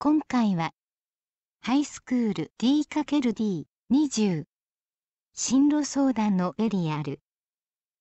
今回はハイスクール D×D20 進路相談のエリアル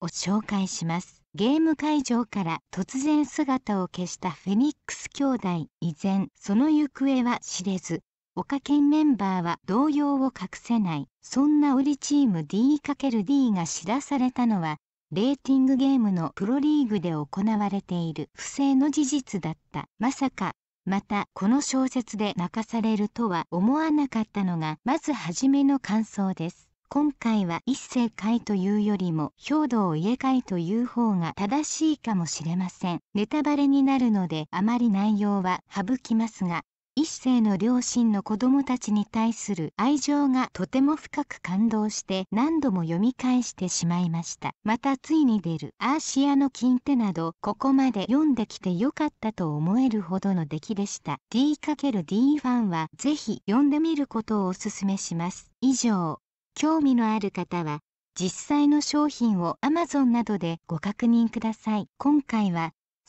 を紹介しますゲーム会場から突然姿を消したフェニックス兄弟依然その行方は知れず岡県メンバーは動揺を隠せないそんなリチーム D×D が知らされたのはレーティングゲームのプロリーグで行われている不正の事実だったまさかまたこの小説で泣かされるとは思わなかったのがまず初めの感想です今回は一世回というよりも兵道家回という方が正しいかもしれませんネタバレになるのであまり内容は省きますが一世の両親の子供たちに対する愛情がとても深く感動して何度も読み返してしまいましたまたついに出る「アーシアの金手」などここまで読んできてよかったと思えるほどの出来でした D×D ファンはぜひ読んでみることをおすすめします以上興味のある方は実際の商品を Amazon などでご確認ください今回は